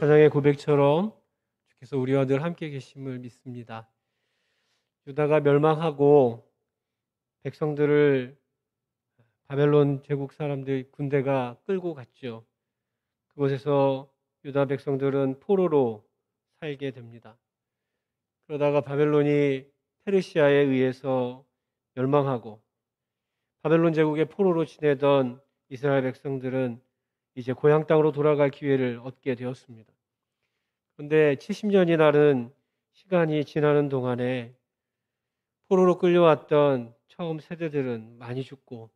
사장의 고백처럼 주께서 우리와 늘 함께 계심을 믿습니다. 유다가 멸망하고 백성들을 바벨론 제국 사람들 군대가 끌고 갔죠. 그곳에서 유다 백성들은 포로로 살게 됩니다. 그러다가 바벨론이 페르시아에 의해서 멸망하고 바벨론 제국의 포로로 지내던 이스라엘 백성들은 이제 고향 땅으로 돌아갈 기회를 얻게 되었습니다. 그런데 70년이라는 시간이 지나는 동안에 포로로 끌려왔던 처음 세대들은 많이 죽고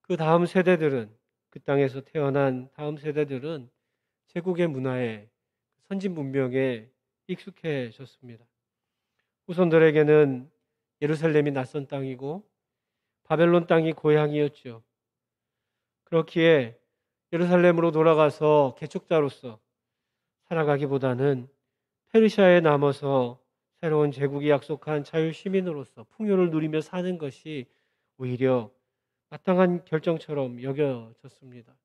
그 다음 세대들은 그 땅에서 태어난 다음 세대들은 제국의 문화에 선진 문명에 익숙해졌습니다. 후손들에게는 예루살렘이 낯선 땅이고 바벨론 땅이 고향이었죠. 그렇기에 예루살렘으로 돌아가서 개척자로서 살아가기보다는 페르시아에 남아서 새로운 제국이 약속한 자유 시민으로서 풍요를 누리며 사는 것이 오히려 마땅한 결정처럼 여겨졌습니다.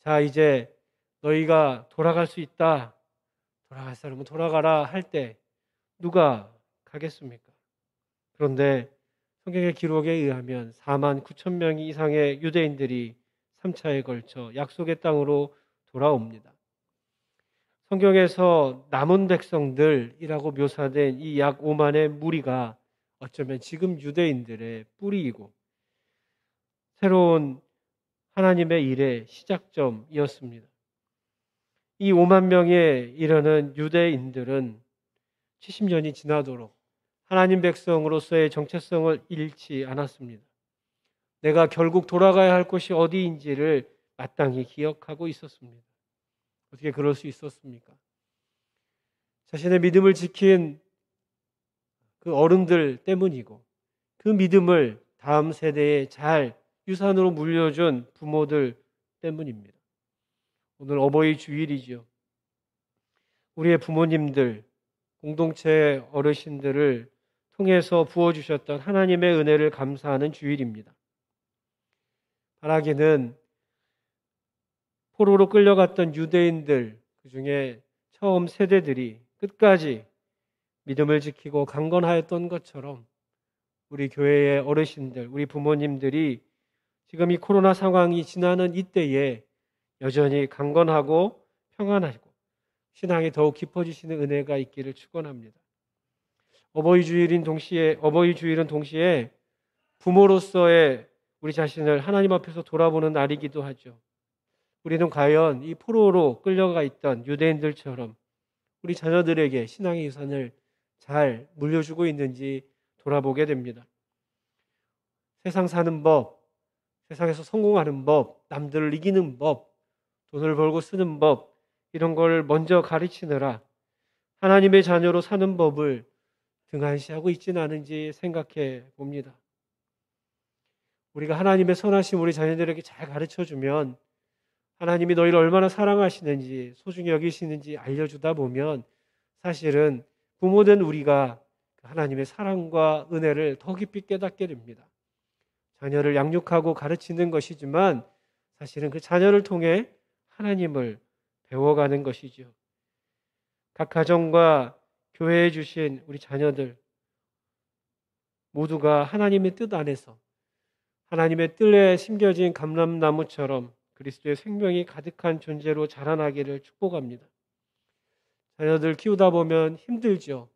자, 이제 너희가 돌아갈 수 있다. 돌아갈 사람은 돌아가라 할 때 누가 가겠습니까? 그런데 성경의 기록에 의하면 4만 9천 명 이상의 유대인들이 3차에 걸쳐 약속의 땅으로 돌아옵니다. 성경에서 남은 백성들이라고 묘사된 이 약 5만의 무리가 어쩌면 지금 유대인들의 뿌리이고 새로운 하나님의 일의 시작점이었습니다. 이 5만 명에 이르는 유대인들은 70년이 지나도록 하나님 백성으로서의 정체성을 잃지 않았습니다. 내가 결국 돌아가야 할 곳이 어디인지를 마땅히 기억하고 있었습니다. 어떻게 그럴 수 있었습니까? 자신의 믿음을 지킨 그 어른들 때문이고 그 믿음을 다음 세대에 잘 유산으로 물려준 부모들 때문입니다. 오늘 어버이 주일이죠. 우리의 부모님들, 공동체 어르신들을 통해서 부어주셨던 하나님의 은혜를 감사하는 주일입니다. 바라기는 포로로 끌려갔던 유대인들 그 중에 처음 세대들이 끝까지 믿음을 지키고 강건하였던 것처럼 우리 교회의 어르신들, 우리 부모님들이 지금 이 코로나 상황이 지나는 이때에 여전히 강건하고 평안하고 신앙이 더욱 깊어지시는 은혜가 있기를 축원합니다. 어버이 주일인 동시에 어버이 주일은 동시에 부모로서의 우리 자신을 하나님 앞에서 돌아보는 날이기도 하죠. 우리는 과연 이 포로로 끌려가 있던 유대인들처럼 우리 자녀들에게 신앙의 유산을 잘 물려주고 있는지 돌아보게 됩니다. 세상 사는 법, 세상에서 성공하는 법, 남들을 이기는 법, 돈을 벌고 쓰는 법, 이런 걸 먼저 가르치느라 하나님의 자녀로 사는 법을 등한시하고 있지는 않은지 생각해 봅니다. 우리가 하나님의 선하심 우리 자녀들에게 잘 가르쳐 주면 하나님이 너희를 얼마나 사랑하시는지 소중히 여기시는지 알려주다 보면 사실은 부모된 우리가 그 하나님의 사랑과 은혜를 더 깊이 깨닫게 됩니다. 자녀를 양육하고 가르치는 것이지만 사실은 그 자녀를 통해 하나님을 배워가는 것이죠. 각 가정과 교회에 주신 우리 자녀들 모두가 하나님의 뜻 안에서 하나님의 뜰에 심겨진 감람나무처럼 그리스도의 생명이 가득한 존재로 자라나기를 축복합니다. 자녀들 키우다 보면 힘들죠.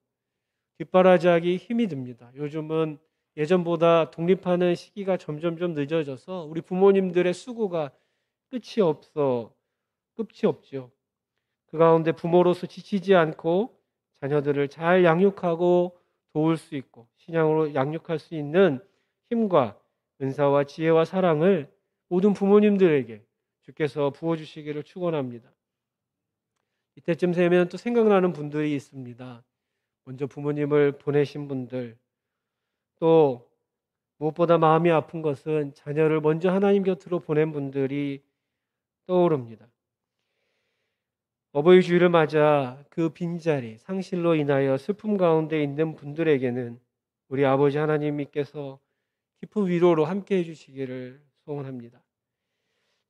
뒷바라지하기 힘이 듭니다. 요즘은 예전보다 독립하는 시기가 점점점 늦어져서 우리 부모님들의 수고가 끝이 없어 끝이 없죠. 그 가운데 부모로서 지치지 않고 자녀들을 잘 양육하고 도울 수 있고 신앙으로 양육할 수 있는 힘과 은사와 지혜와 사랑을 모든 부모님들에게 주께서 부어주시기를 축원합니다. 이때쯤 되면 또 생각나는 분들이 있습니다. 먼저 부모님을 보내신 분들, 또 무엇보다 마음이 아픈 것은 자녀를 먼저 하나님 곁으로 보낸 분들이 떠오릅니다. 어버이 주일을 맞아 그 빈자리, 상실로 인하여 슬픔 가운데 있는 분들에게는 우리 아버지 하나님께서 깊은 위로로 함께 해주시기를 소원합니다.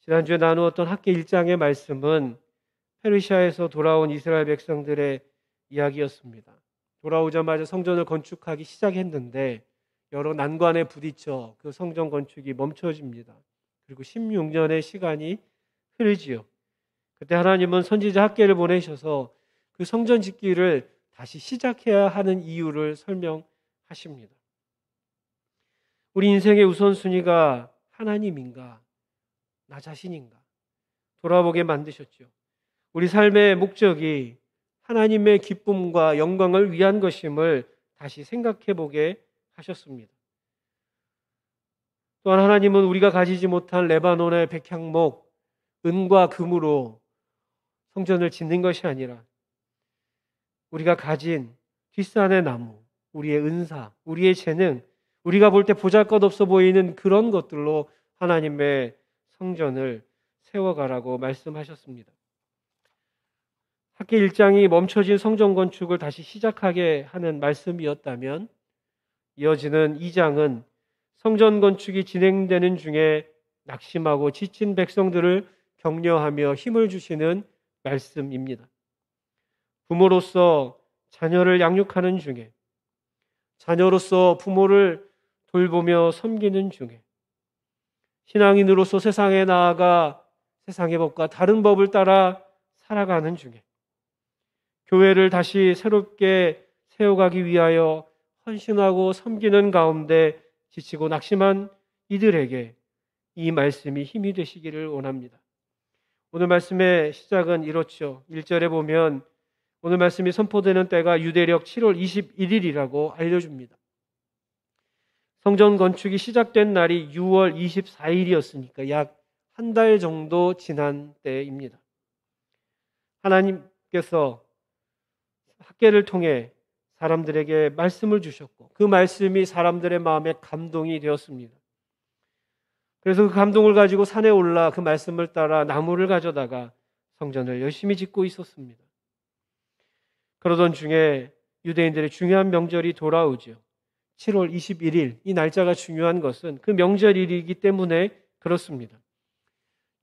지난주에 나누었던 학계 1장의 말씀은 페르시아에서 돌아온 이스라엘 백성들의 이야기였습니다. 돌아오자마자 성전을 건축하기 시작했는데 여러 난관에 부딪혀 그 성전 건축이 멈춰집니다. 그리고 16년의 시간이 흐르지요. 그때 하나님은 선지자 학계를 보내셔서 그 성전 짓기를 다시 시작해야 하는 이유를 설명하십니다. 우리 인생의 우선순위가 하나님인가? 나 자신인가? 돌아보게 만드셨죠. 우리 삶의 목적이 하나님의 기쁨과 영광을 위한 것임을 다시 생각해 보게 하셨습니다. 또한 하나님은 우리가 가지지 못한 레바논의 백향목, 은과 금으로 성전을 짓는 것이 아니라 우리가 가진 뒷산의 나무, 우리의 은사, 우리의 재능, 우리가 볼 때 보잘것없어 보이는 그런 것들로 하나님의 성전을 세워가라고 말씀하셨습니다. 학기 일장이 멈춰진 성전 건축을 다시 시작하게 하는 말씀이었다면 이어지는 2장은 성전 건축이 진행되는 중에 낙심하고 지친 백성들을 격려하며 힘을 주시는 말씀입니다. 부모로서 자녀를 양육하는 중에 자녀로서 부모를 돌보며 섬기는 중에 신앙인으로서 세상에 나아가 세상의 법과 다른 법을 따라 살아가는 중에 교회를 다시 새롭게 세워가기 위하여 헌신하고 섬기는 가운데 지치고 낙심한 이들에게 이 말씀이 힘이 되시기를 원합니다. 오늘 말씀의 시작은 이렇죠. 1절에 보면 오늘 말씀이 선포되는 때가 유대력 7월 21일이라고 알려줍니다. 성전 건축이 시작된 날이 6월 24일이었으니까 약 한 달 정도 지난 때입니다. 하나님께서 학계를 통해 사람들에게 말씀을 주셨고 그 말씀이 사람들의 마음에 감동이 되었습니다. 그래서 그 감동을 가지고 산에 올라 그 말씀을 따라 나무를 가져다가 성전을 열심히 짓고 있었습니다. 그러던 중에 유대인들의 중요한 명절이 돌아오죠. 7월 21일 이 날짜가 중요한 것은 그 명절일이기 때문에 그렇습니다.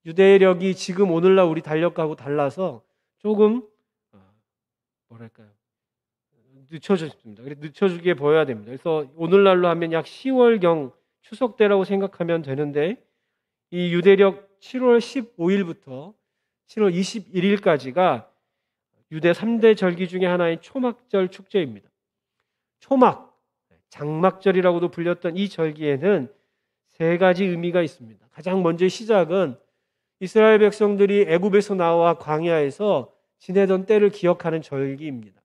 유대력이 지금 오늘날 우리 달력하고 달라서 조금 어, 뭐랄까요 늦춰졌습니다. 늦춰지게 보여야 됩니다. 그래서 오늘날로 하면 약 10월경 추석 때라고 생각하면 되는데 이 유대력 7월 15일부터 7월 21일까지가 유대 3대 절기 중의 하나인 초막절 축제입니다. 초막 장막절이라고도 불렸던 이 절기에는 세 가지 의미가 있습니다. 가장 먼저 시작은 이스라엘 백성들이 애굽에서 나와 광야에서 지내던 때를 기억하는 절기입니다.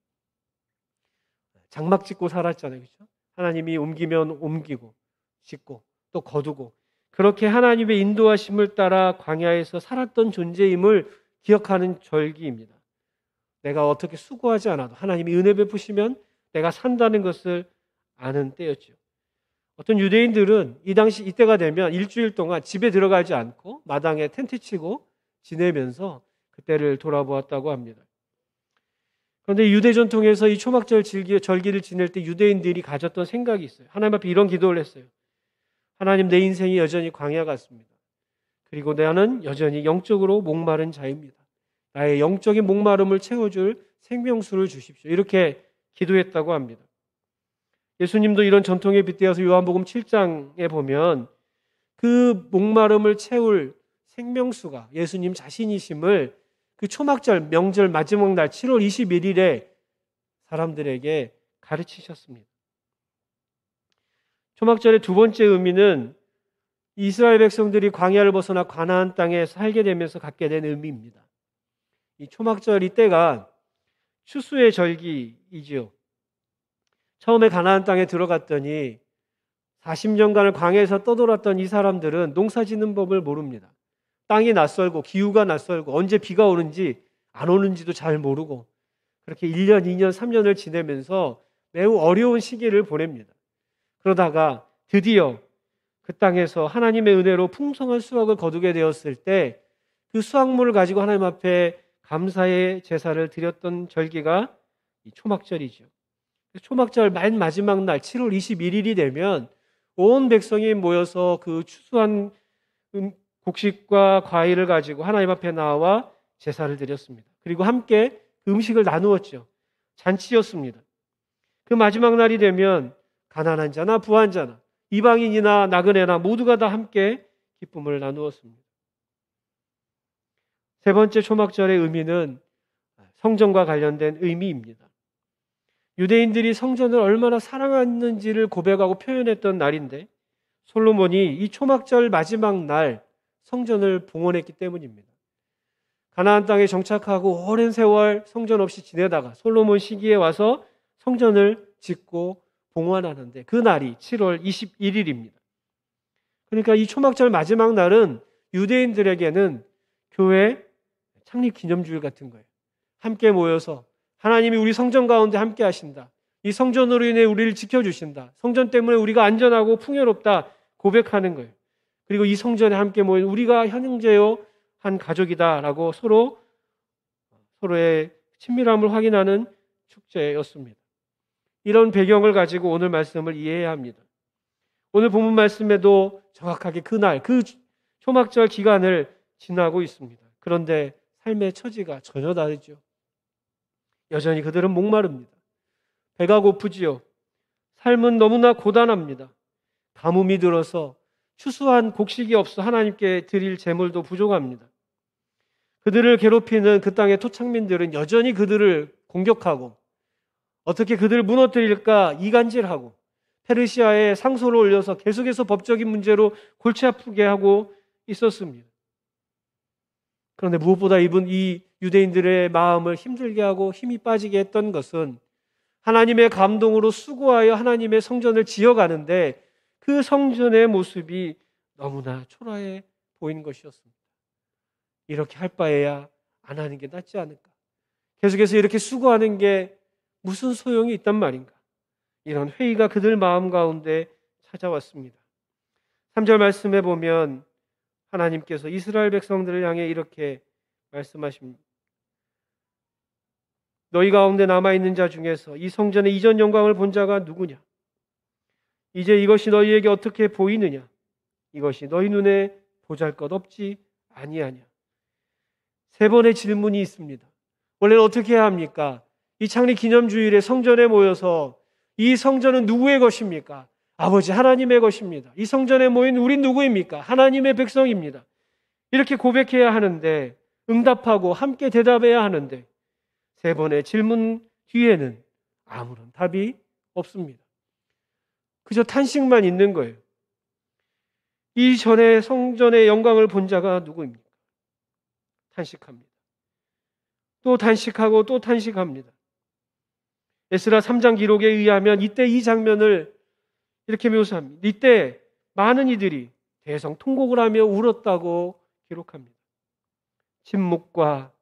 장막 짓고 살았잖아요. 그렇죠? 하나님이 옮기면 옮기고 짓고 또 거두고 그렇게 하나님의 인도하심을 따라 광야에서 살았던 존재임을 기억하는 절기입니다. 내가 어떻게 수고하지 않아도 하나님이 은혜 베푸시면 내가 산다는 것을 아는 때였죠. 어떤 유대인들은 이 당시 이때가 되면 일주일 동안 집에 들어가지 않고 마당에 텐트 치고 지내면서 그때를 돌아보았다고 합니다. 그런데 유대 전통에서 이 초막절 절기, 를 지낼 때 유대인들이 가졌던 생각이 있어요. 하나님 앞에 이런 기도를 했어요. 하나님 내 인생이 여전히 광야 같습니다. 그리고 나는 여전히 영적으로 목마른 자입니다. 나의 영적인 목마름을 채워줄 생명수를 주십시오. 이렇게 기도했다고 합니다. 예수님도 이런 전통에 빗대어서 요한복음 7장에 보면 그 목마름을 채울 생명수가 예수님 자신이심을 그 초막절 명절 마지막 날 7월 21일에 사람들에게 가르치셨습니다. 초막절의 두 번째 의미는 이스라엘 백성들이 광야를 벗어나 가나안 땅에 살게 되면서 갖게 된 의미입니다. 이 초막절 이때가 추수의 절기이지요. 처음에 가나안 땅에 들어갔더니 40년간을 광해에서 떠돌았던 이 사람들은 농사 짓는 법을 모릅니다. 땅이 낯설고 기후가 낯설고 언제 비가 오는지 안 오는지도 잘 모르고 그렇게 1년, 2년, 3년을 지내면서 매우 어려운 시기를 보냅니다. 그러다가 드디어 그 땅에서 하나님의 은혜로 풍성한 수확을 거두게 되었을 때 그 수확물을 가지고 하나님 앞에 감사의 제사를 드렸던 절기가 초막절이죠. 초막절 맨 마지막 날 7월 21일이 되면 온 백성이 모여서 그 추수한 음, 곡식과 과일을 가지고 하나님 앞에 나와 제사를 드렸습니다. 그리고 함께 그 음식을 나누었죠. 잔치였습니다. 그 마지막 날이 되면 가난한 자나 부한 자나 이방인이나 나그네나 모두가 다 함께 기쁨을 나누었습니다. 세 번째 초막절의 의미는 성전과 관련된 의미입니다. 유대인들이 성전을 얼마나 사랑하는지를 고백하고 표현했던 날인데 솔로몬이 이 초막절 마지막 날 성전을 봉헌했기 때문입니다. 가나안 땅에 정착하고 오랜 세월 성전 없이 지내다가 솔로몬 시기에 와서 성전을 짓고 봉헌하는데 그 날이 7월 21일입니다. 그러니까 이 초막절 마지막 날은 유대인들에게는 교회 창립 기념주일 같은 거예요. 함께 모여서 하나님이 우리 성전 가운데 함께 하신다. 이 성전으로 인해 우리를 지켜주신다. 성전 때문에 우리가 안전하고 풍요롭다 고백하는 거예요. 그리고 이 성전에 함께 모인 우리가 현형제요 한 가족이다라고 서로 서로의 친밀함을 확인하는 축제였습니다. 이런 배경을 가지고 오늘 말씀을 이해해야 합니다. 오늘 본문 말씀에도 정확하게 그날 그 초막절 기간을 지나고 있습니다. 그런데 삶의 처지가 전혀 다르죠. 여전히 그들은 목마릅니다. 배가 고프지요. 삶은 너무나 고단합니다. 가뭄이 들어서 추수한 곡식이 없어 하나님께 드릴 재물도 부족합니다. 그들을 괴롭히는 그 땅의 토착민들은 여전히 그들을 공격하고 어떻게 그들을 무너뜨릴까 이간질하고 페르시아에 상소를 올려서 계속해서 법적인 문제로 골치 아프게 하고 있었습니다. 그런데 무엇보다 이분 이 유대인들의 마음을 힘들게 하고 힘이 빠지게 했던 것은 하나님의 감동으로 수고하여 하나님의 성전을 지어가는데 그 성전의 모습이 너무나 초라해 보인 것이었습니다. 이렇게 할 바에야 안 하는 게 낫지 않을까? 계속해서 이렇게 수고하는 게 무슨 소용이 있단 말인가? 이런 회의가 그들 마음 가운데 찾아왔습니다. 3절 말씀에 보면 하나님께서 이스라엘 백성들을 향해 이렇게 말씀하십니다. 너희 가운데 남아있는 자 중에서 이 성전의 이전 영광을 본 자가 누구냐? 이제 이것이 너희에게 어떻게 보이느냐? 이것이 너희 눈에 보잘 것 없지 아니하냐? 세 번의 질문이 있습니다. 원래는 어떻게 해야 합니까? 이 창립 기념주일에 성전에 모여서 이 성전은 누구의 것입니까? 아버지 하나님의 것입니다. 이 성전에 모인 우리 누구입니까? 하나님의 백성입니다. 이렇게 고백해야 하는데 응답하고 함께 대답해야 하는데 세 번의 질문 뒤에는 아무런 답이 없습니다. 그저 탄식만 있는 거예요. 이전에 성전의 영광을 본 자가 누구입니까? 탄식합니다. 또 탄식하고 또 탄식합니다. 에스라 3장 기록에 의하면 이때 이 장면을 이렇게 묘사합니다. 이때 많은 이들이 대성 통곡을 하며 울었다고 기록합니다. 침묵과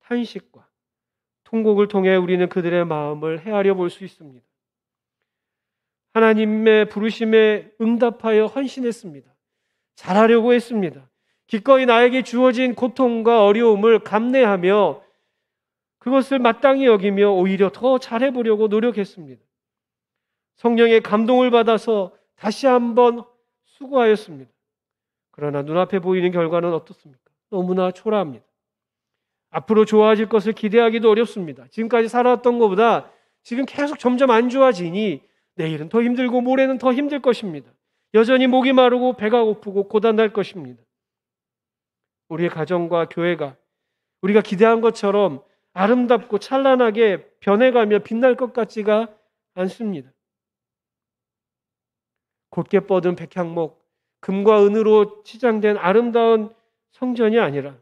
탄식과 통곡을 통해 우리는 그들의 마음을 헤아려 볼 수 있습니다. 하나님의 부르심에 응답하여 헌신했습니다. 잘하려고 했습니다. 기꺼이 나에게 주어진 고통과 어려움을 감내하며 그것을 마땅히 여기며 오히려 더 잘해보려고 노력했습니다. 성령의 감동을 받아서 다시 한번 수고하였습니다. 그러나 눈앞에 보이는 결과는 어떻습니까? 너무나 초라합니다. 앞으로 좋아질 것을 기대하기도 어렵습니다. 지금까지 살아왔던 것보다 지금 계속 점점 안 좋아지니 내일은 더 힘들고 모레는 더 힘들 것입니다. 여전히 목이 마르고 배가 고프고 고단할 것입니다. 우리의 가정과 교회가 우리가 기대한 것처럼 아름답고 찬란하게 변해가며 빛날 것 같지가 않습니다. 곱게 뻗은 백향목, 금과 은으로 치장된 아름다운 성전이 아니라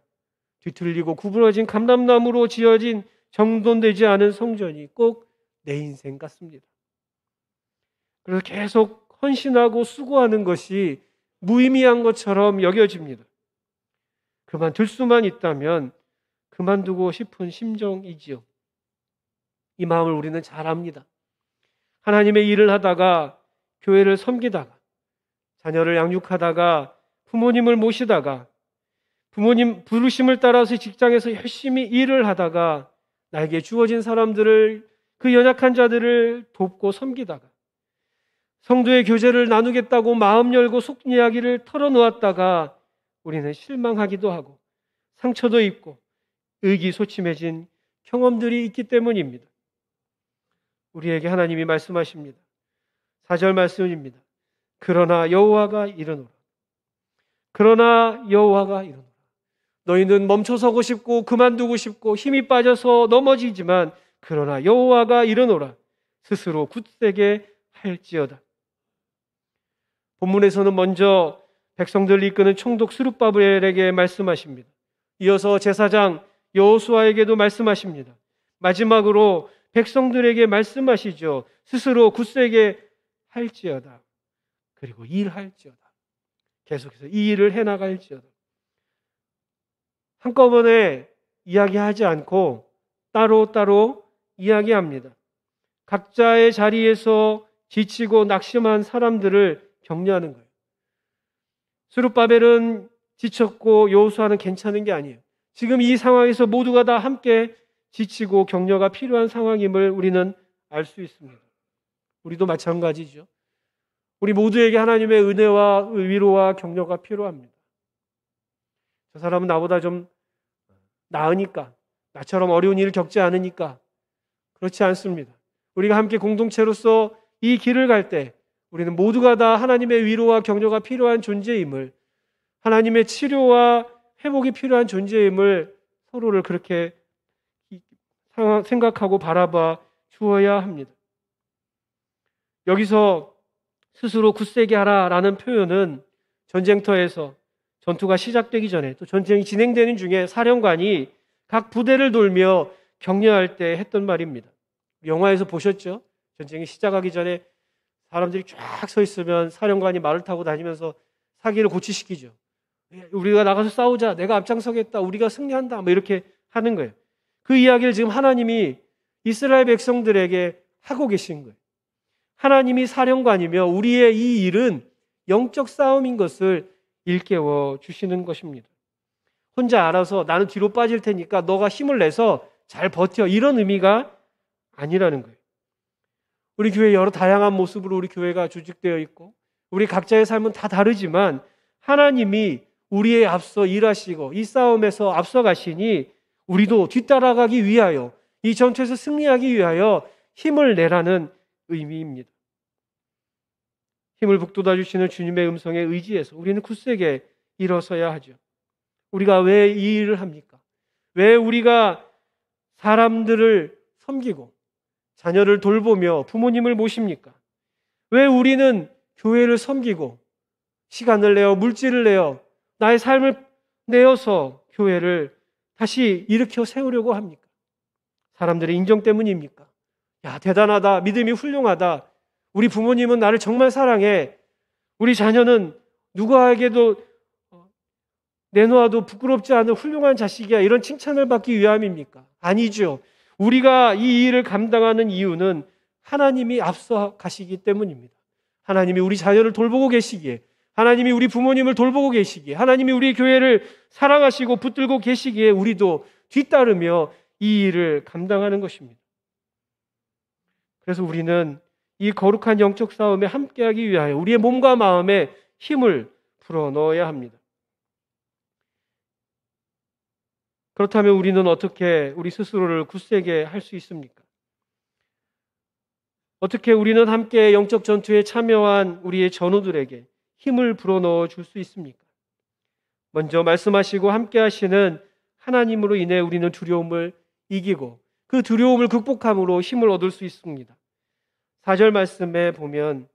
뒤틀리고 구부러진 감람나무로 지어진 정돈되지 않은 성전이 꼭 내 인생 같습니다. 그래서 계속 헌신하고 수고하는 것이 무의미한 것처럼 여겨집니다. 그만둘 수만 있다면 그만두고 싶은 심정이지요. 이 마음을 우리는 잘 압니다. 하나님의 일을 하다가 교회를 섬기다가 자녀를 양육하다가 부모님을 모시다가 부모님 부르심을 따라서 직장에서 열심히 일을 하다가 나에게 주어진 사람들을 그 연약한 자들을 돕고 섬기다가 성도의 교제를 나누겠다고 마음 열고 속 이야기를 털어놓았다가 우리는 실망하기도 하고 상처도 입고 의기소침해진 경험들이 있기 때문입니다. 우리에게 하나님이 말씀하십니다. 4절 말씀입니다. 그러나 여호와가 이르노라. 그러나 여호와가 이르노라. 너희는 멈춰서고 싶고 그만두고 싶고 힘이 빠져서 넘어지지만 그러나 여호와가 이르노라 스스로 굳세게 할지어다. 본문에서는 먼저 백성들을 이끄는 총독 수룹바벨에게 말씀하십니다. 이어서 제사장 여호수아에게도 말씀하십니다. 마지막으로 백성들에게 말씀하시죠. 스스로 굳세게 할지어다. 그리고 일할지어다. 계속해서 이 일을 해나갈지어다. 한꺼번에 이야기하지 않고 따로따로 이야기합니다. 각자의 자리에서 지치고 낙심한 사람들을 격려하는 거예요. 수르바벨은 지쳤고 요수아는 괜찮은 게 아니에요. 지금 이 상황에서 모두가 다 함께 지치고 격려가 필요한 상황임을 우리는 알 수 있습니다. 우리도 마찬가지죠. 우리 모두에게 하나님의 은혜와 위로와 격려가 필요합니다. 저 그 사람은 나보다 좀 나으니까, 나처럼 어려운 일을 겪지 않으니까. 그렇지 않습니다. 우리가 함께 공동체로서 이 길을 갈 때 우리는 모두가 다 하나님의 위로와 격려가 필요한 존재임을 하나님의 치료와 회복이 필요한 존재임을 서로를 그렇게 생각하고 바라봐 주어야 합니다. 여기서 스스로 굳세게 하라라는 표현은 전쟁터에서 전투가 시작되기 전에 또 전쟁이 진행되는 중에 사령관이 각 부대를 돌며 격려할 때 했던 말입니다. 영화에서 보셨죠? 전쟁이 시작하기 전에 사람들이 쫙 서 있으면 사령관이 말을 타고 다니면서 사기를 고치시키죠. 예, 우리가 나가서 싸우자. 내가 앞장서겠다. 우리가 승리한다. 뭐 이렇게 하는 거예요. 그 이야기를 지금 하나님이 이스라엘 백성들에게 하고 계신 거예요. 하나님이 사령관이며 우리의 이 일은 영적 싸움인 것을 일깨워 주시는 것입니다. 혼자 알아서 나는 뒤로 빠질 테니까 너가 힘을 내서 잘 버텨. 이런 의미가 아니라는 거예요. 우리 교회 여러 다양한 모습으로 우리 교회가 조직되어 있고 우리 각자의 삶은 다 다르지만 하나님이 우리의 앞서 일하시고 이 싸움에서 앞서 가시니 우리도 뒤따라가기 위하여 이 전투에서 승리하기 위하여 힘을 내라는 의미입니다. 힘을 북돋아 주시는 주님의 음성에 의지해서 우리는 굳세게 일어서야 하죠. 우리가 왜 이 일을 합니까? 왜 우리가 사람들을 섬기고 자녀를 돌보며 부모님을 모십니까? 왜 우리는 교회를 섬기고 시간을 내어 물질을 내어 나의 삶을 내어서 교회를 다시 일으켜 세우려고 합니까? 사람들의 인정 때문입니까? 야, 대단하다. 믿음이 훌륭하다. 우리 부모님은 나를 정말 사랑해. 우리 자녀는 누구에게도 내놓아도 부끄럽지 않은 훌륭한 자식이야. 이런 칭찬을 받기 위함입니까? 아니죠. 우리가 이 일을 감당하는 이유는 하나님이 앞서 가시기 때문입니다. 하나님이 우리 자녀를 돌보고 계시기에, 하나님이 우리 부모님을 돌보고 계시기에, 하나님이 우리 교회를 사랑하시고 붙들고 계시기에 우리도 뒤따르며 이 일을 감당하는 것입니다. 그래서 우리는 이 거룩한 영적 싸움에 함께하기 위하여 우리의 몸과 마음에 힘을 불어 넣어야 합니다. 그렇다면 우리는 어떻게 우리 스스로를 굳세게 할 수 있습니까? 어떻게 우리는 함께 영적 전투에 참여한 우리의 전우들에게 힘을 불어넣어 줄 수 있습니까? 먼저 말씀하시고 함께 하시는 하나님으로 인해 우리는 두려움을 이기고 그 두려움을 극복함으로 힘을 얻을 수 있습니다. 4절 말씀에 보면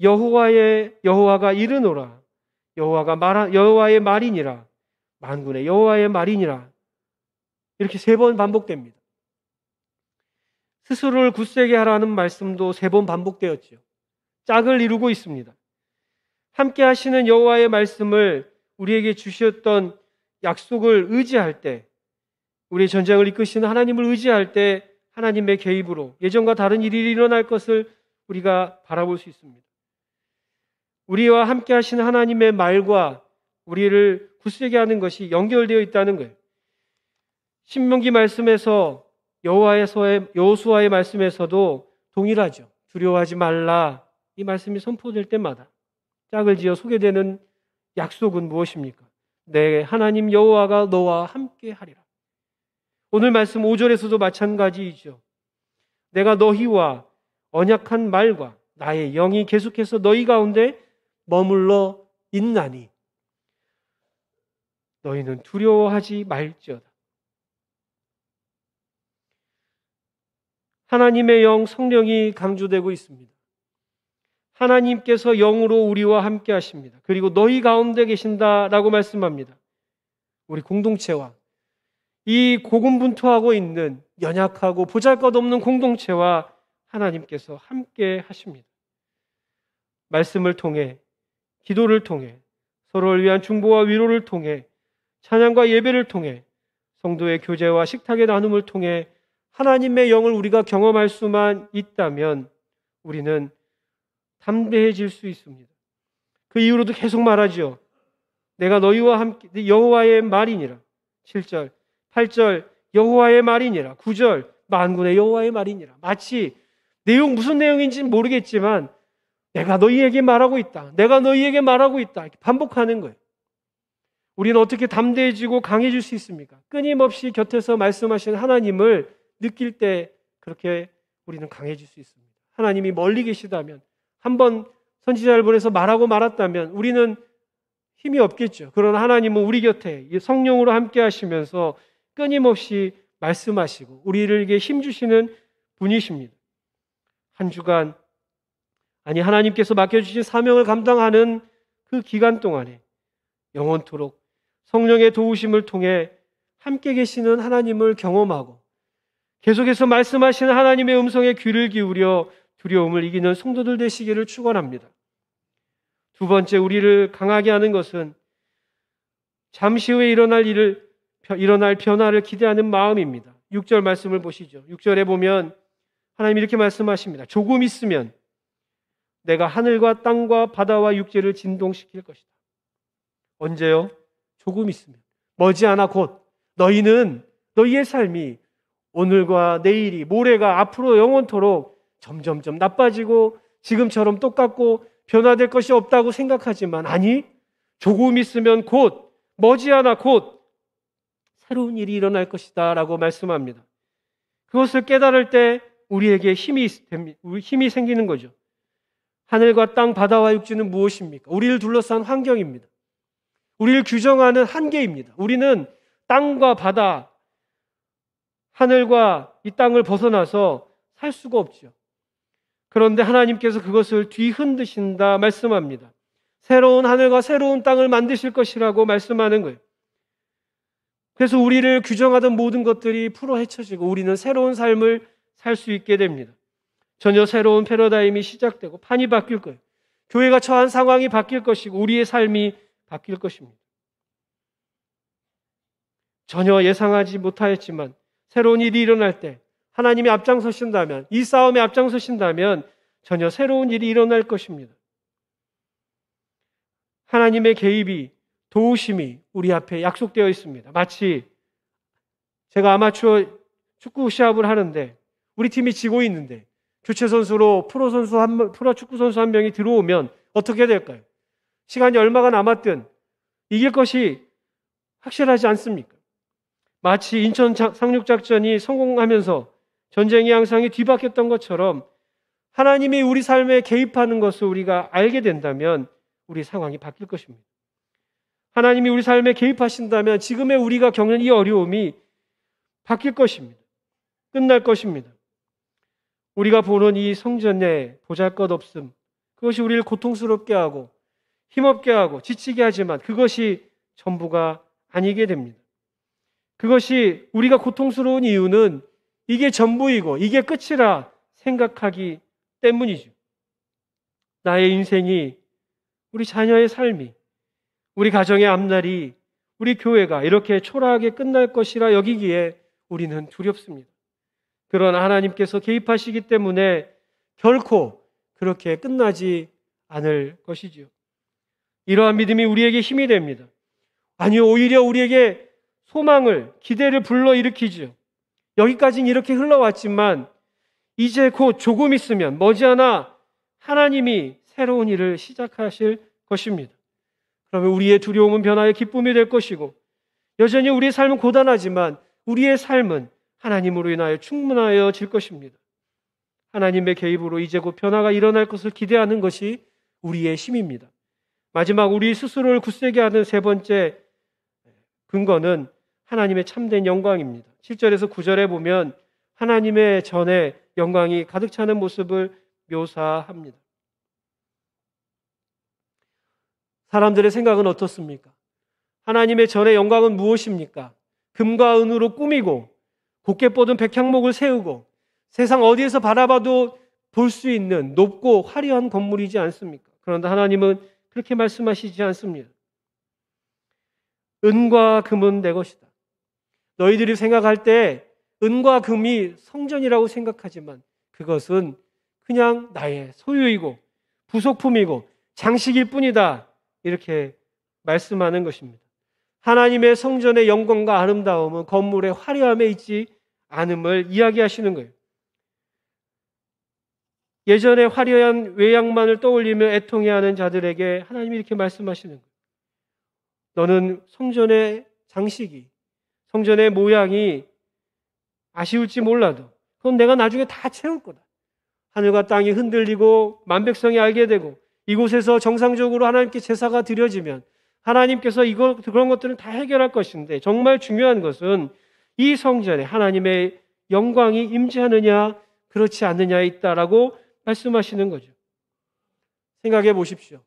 여호와의 여호와가 이르노라 여호와가 말 여호와의 말이니라 만군의 여호와의 말이니라 이렇게 세 번 반복됩니다. 스스로를 굳세게 하라는 말씀도 세 번 반복되었지요. 짝을 이루고 있습니다. 함께 하시는 여호와의 말씀을 우리에게 주셨던 약속을 의지할 때, 우리의 전쟁을 이끄시는 하나님을 의지할 때 하나님의 개입으로 예전과 다른 일이 일어날 것을 우리가 바라볼 수 있습니다. 우리와 함께 하신 하나님의 말과 우리를 굳세게 하는 것이 연결되어 있다는 거예요. 신명기 말씀에서 여호와에서의 여호수아의 말씀에서도 동일하죠. 두려워하지 말라 이 말씀이 선포될 때마다 짝을 지어 소개되는 약속은 무엇입니까? 내 하나님 여호와가 너와 함께 하리라. 오늘 말씀 5절에서도 마찬가지이죠. 내가 너희와 언약한 말과 나의 영이 계속해서 너희 가운데 머물러 있나니 너희는 두려워하지 말지어다. 하나님의 영 성령이 강조되고 있습니다. 하나님께서 영으로 우리와 함께 하십니다. 그리고 너희 가운데 계신다라고 말씀합니다. 우리 공동체와 이 고군분투하고 있는 연약하고 보잘것없는 공동체와 하나님께서 함께 하십니다. 말씀을 통해 기도를 통해 서로를 위한 중보와 위로를 통해 찬양과 예배를 통해 성도의 교제와 식탁의 나눔을 통해 하나님의 영을 우리가 경험할 수만 있다면 우리는 담대해질 수 있습니다. 그 이후로도 계속 말하지요. 내가 너희와 함께 여호와의 말이니라. 7절. 8절 여호와의 말이니라. 9절 만군의 여호와의 말이니라. 마치 내용 무슨 내용인지 모르겠지만 내가 너희에게 말하고 있다. 내가 너희에게 말하고 있다. 이렇게 반복하는 거예요. 우리는 어떻게 담대해지고 강해질 수 있습니까? 끊임없이 곁에서 말씀하시는 하나님을 느낄 때 그렇게 우리는 강해질 수 있습니다. 하나님이 멀리 계시다면 한 번 선지자를 보내서 말하고 말았다면 우리는 힘이 없겠죠. 그러나 하나님은 우리 곁에 성령으로 함께 하시면서 끊임없이 말씀하시고 우리에게 힘 주시는 분이십니다. 한 주간 아니 하나님께서 맡겨 주신 사명을 감당하는 그 기간 동안에 영원토록 성령의 도우심을 통해 함께 계시는 하나님을 경험하고 계속해서 말씀하시는 하나님의 음성에 귀를 기울여 두려움을 이기는 성도들 되시기를 축원합니다. 두 번째 우리를 강하게 하는 것은 잠시 후에 일어날 일을 일어날 변화를 기대하는 마음입니다. 6절 말씀을 보시죠. 6절에 보면 하나님 이렇게 말씀하십니다. 조금 있으면 내가 하늘과 땅과 바다와 육지를 진동시킬 것이다. 언제요? 조금 있으면. 머지않아 곧 너희는 너희의 삶이 오늘과 내일이 모레가 앞으로 영원토록 점점점 나빠지고 지금처럼 똑같고 변화될 것이 없다고 생각하지만 아니 조금 있으면 곧 머지않아 곧 새로운 일이 일어날 것이다 라고 말씀합니다. 그것을 깨달을 때 우리에게 힘이, 힘이 생기는 거죠. 하늘과 땅, 바다와 육지는 무엇입니까? 우리를 둘러싼 환경입니다. 우리를 규정하는 한계입니다. 우리는 땅과 바다, 하늘과 이 땅을 벗어나서 살 수가 없죠. 그런데 하나님께서 그것을 뒤흔드신다 말씀합니다. 새로운 하늘과 새로운 땅을 만드실 것이라고 말씀하는 거예요. 그래서 우리를 규정하던 모든 것들이 풀어 헤쳐지고 우리는 새로운 삶을 살 수 있게 됩니다. 전혀 새로운 패러다임이 시작되고 판이 바뀔 거예요. 교회가 처한 상황이 바뀔 것이고 우리의 삶이 바뀔 것입니다. 전혀 예상하지 못하였지만 새로운 일이 일어날 때 하나님이 앞장서신다면 이 싸움에 앞장서신다면 전혀 새로운 일이 일어날 것입니다. 하나님의 개입이 도우심이 우리 앞에 약속되어 있습니다. 마치 제가 아마추어 축구 시합을 하는데 우리 팀이 지고 있는데 교체 선수로 프로 선수 한 프로 축구 선수 한 명이 들어오면 어떻게 될까요? 시간이 얼마가 남았든 이길 것이 확실하지 않습니까? 마치 인천 상륙 작전이 성공하면서 전쟁 양상이 뒤바뀌었던 것처럼 하나님이 우리 삶에 개입하는 것을 우리가 알게 된다면 우리 상황이 바뀔 것입니다. 하나님이 우리 삶에 개입하신다면 지금의 우리가 겪는 이 어려움이 바뀔 것입니다. 끝날 것입니다. 우리가 보는 이성전에 보잘것없음, 그것이 우리를 고통스럽게 하고 힘없게 하고 지치게 하지만 그것이 전부가 아니게 됩니다. 그것이 우리가 고통스러운 이유는 이게 전부이고 이게 끝이라 생각하기 때문이죠. 나의 인생이 우리 자녀의 삶이 우리 가정의 앞날이 우리 교회가 이렇게 초라하게 끝날 것이라 여기기에 우리는 두렵습니다. 그러나 하나님께서 개입하시기 때문에 결코 그렇게 끝나지 않을 것이지요. 이러한 믿음이 우리에게 힘이 됩니다. 아니요, 오히려 우리에게 소망을, 기대를 불러일으키지요. 여기까지는 이렇게 흘러왔지만, 이제 곧 조금 있으면 머지않아 하나님이 새로운 일을 시작하실 것입니다. 그러면 우리의 두려움은 변화의 기쁨이 될 것이고 여전히 우리의 삶은 고단하지만 우리의 삶은 하나님으로 인하여 충분하여 질 것입니다. 하나님의 개입으로 이제 곧 변화가 일어날 것을 기대하는 것이 우리의 힘입니다. 마지막 우리 스스로를 굳세게 하는 세 번째 근거는 하나님의 참된 영광입니다. 7절에서 9절에 보면 하나님의 전에 영광이 가득 차는 모습을 묘사합니다. 사람들의 생각은 어떻습니까? 하나님의 전의 영광은 무엇입니까? 금과 은으로 꾸미고 곱게 뻗은 백향목을 세우고 세상 어디에서 바라봐도 볼 수 있는 높고 화려한 건물이지 않습니까? 그런데 하나님은 그렇게 말씀하시지 않습니다. 은과 금은 내 것이다. 너희들이 생각할 때 은과 금이 성전이라고 생각하지만 그것은 그냥 나의 소유이고 부속품이고 장식일 뿐이다. 이렇게 말씀하는 것입니다. 하나님의 성전의 영광과 아름다움은 건물의 화려함에 있지 않음을 이야기하시는 거예요. 예전의 화려한 외양만을 떠올리며 애통해하는 자들에게 하나님이 이렇게 말씀하시는 거예요. 너는 성전의 장식이, 성전의 모양이 아쉬울지 몰라도 그건 내가 나중에 다 채울 거다. 하늘과 땅이 흔들리고 만백성이 알게 되고 이곳에서 정상적으로 하나님께 제사가 드려지면 하나님께서 이거 그런 것들은 다 해결할 것인데 정말 중요한 것은 이 성전에 하나님의 영광이 임재하느냐 그렇지 않느냐에 있다라고 말씀하시는 거죠. 생각해 보십시오.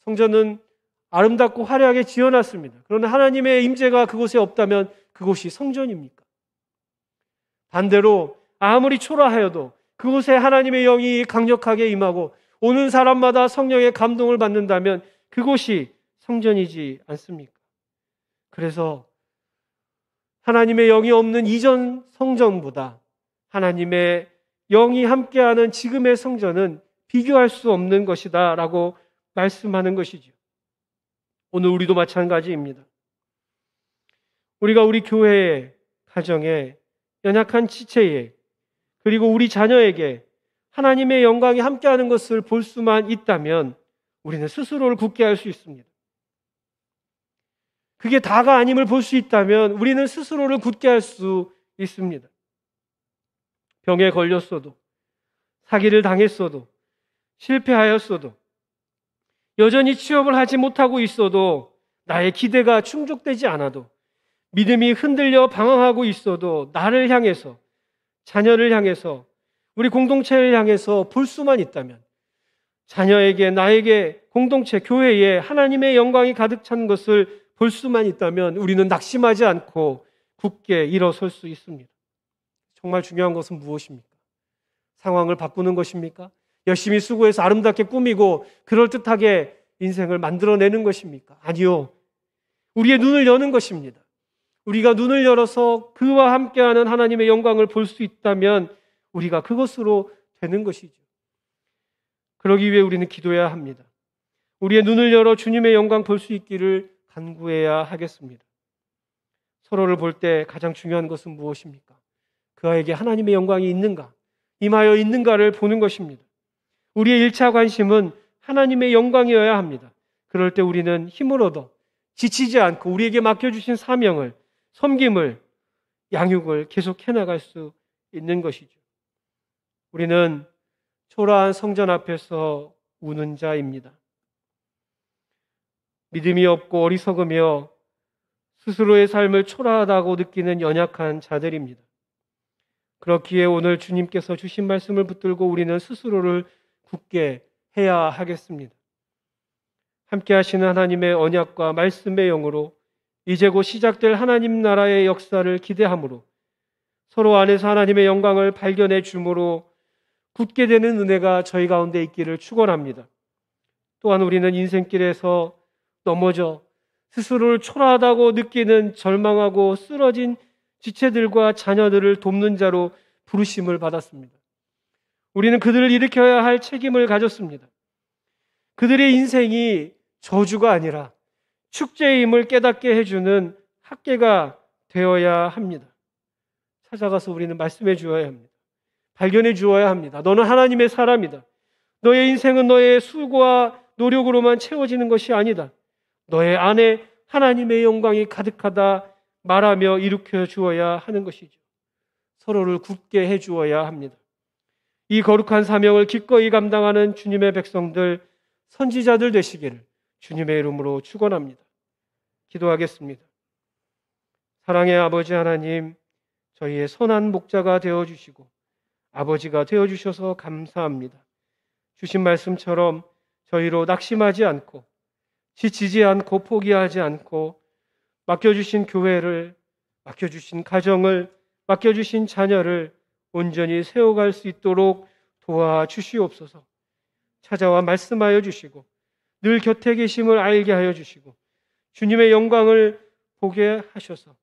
성전은 아름답고 화려하게 지어놨습니다. 그러나 하나님의 임재가 그곳에 없다면 그곳이 성전입니까? 반대로 아무리 초라하여도 그곳에 하나님의 영이 강력하게 임하고 오는 사람마다 성령의 감동을 받는다면 그곳이 성전이지 않습니까? 그래서 하나님의 영이 없는 이전 성전보다 하나님의 영이 함께하는 지금의 성전은 비교할 수 없는 것이다 라고 말씀하는 것이죠. 오늘 우리도 마찬가지입니다. 우리가 우리 교회에, 가정에, 연약한 지체에, 그리고 우리 자녀에게 하나님의 영광이 함께하는 것을 볼 수만 있다면 우리는 스스로를 굳게 할 수 있습니다. 그게 다가 아님을 볼 수 있다면 우리는 스스로를 굳게 할 수 있습니다. 병에 걸렸어도, 사기를 당했어도, 실패하였어도, 여전히 취업을 하지 못하고 있어도, 나의 기대가 충족되지 않아도, 믿음이 흔들려 방황하고 있어도, 나를 향해서, 자녀를 향해서, 우리 공동체를 향해서 볼 수만 있다면 자녀에게 나에게 공동체 교회에 하나님의 영광이 가득 찬 것을 볼 수만 있다면 우리는 낙심하지 않고 굳게 일어설 수 있습니다. 정말 중요한 것은 무엇입니까? 상황을 바꾸는 것입니까? 열심히 수고해서 아름답게 꾸미고 그럴듯하게 인생을 만들어내는 것입니까? 아니요. 우리의 눈을 여는 것입니다. 우리가 눈을 열어서 그와 함께하는 하나님의 영광을 볼 수 있다면 우리가 그것으로 되는 것이죠. 그러기 위해 우리는 기도해야 합니다. 우리의 눈을 열어 주님의 영광 볼 수 있기를 간구해야 하겠습니다. 서로를 볼 때 가장 중요한 것은 무엇입니까? 그 아이에게 하나님의 영광이 있는가, 임하여 있는가를 보는 것입니다. 우리의 1차 관심은 하나님의 영광이어야 합니다. 그럴 때 우리는 힘을 얻어 지치지 않고 우리에게 맡겨주신 사명을, 섬김을, 양육을 계속 해나갈 수 있는 것이죠. 우리는 초라한 성전 앞에서 우는 자입니다. 믿음이 없고 어리석으며 스스로의 삶을 초라하다고 느끼는 연약한 자들입니다. 그렇기에 오늘 주님께서 주신 말씀을 붙들고 우리는 스스로를 굳게 해야 하겠습니다. 함께 하시는 하나님의 언약과 말씀의 영으로 이제 곧 시작될 하나님 나라의 역사를 기대함으로 서로 안에서 하나님의 영광을 발견해 주므로 굳게 되는 은혜가 저희 가운데 있기를 축원합니다. 또한 우리는 인생길에서 넘어져 스스로를 초라하다고 느끼는 절망하고 쓰러진 지체들과 자녀들을 돕는 자로 부르심을 받았습니다. 우리는 그들을 일으켜야 할 책임을 가졌습니다. 그들의 인생이 저주가 아니라 축제임을 깨닫게 해주는 학계가 되어야 합니다. 찾아가서 우리는 말씀해 주어야 합니다. 발견해 주어야 합니다. 너는 하나님의 사람이다. 너의 인생은 너의 수고와 노력으로만 채워지는 것이 아니다. 너의 안에 하나님의 영광이 가득하다 말하며 일으켜 주어야 하는 것이죠. 서로를 굳게 해 주어야 합니다. 이 거룩한 사명을 기꺼이 감당하는 주님의 백성들, 선지자들 되시기를 주님의 이름으로 축원합니다. 기도하겠습니다. 사랑의 아버지 하나님, 저희의 선한 목자가 되어 주시고 아버지가 되어 주셔서 감사합니다. 주신 말씀처럼 저희로 낙심하지 않고 지치지 않고 포기하지 않고 맡겨 주신 교회를 맡겨 주신 가정을 맡겨 주신 자녀를 온전히 세워갈 수 있도록 도와 주시옵소서. 찾아와 말씀하여 주시고 늘 곁에 계심을 알게 하여 주시고 주님의 영광을 보게 하셔서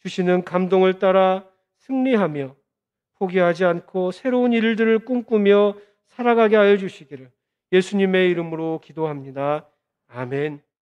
주시는 감동을 따라 승리하며 포기하지 않고 새로운 일들을 꿈꾸며 살아가게 하여 주시기를 예수님의 이름으로 기도합니다. 아멘.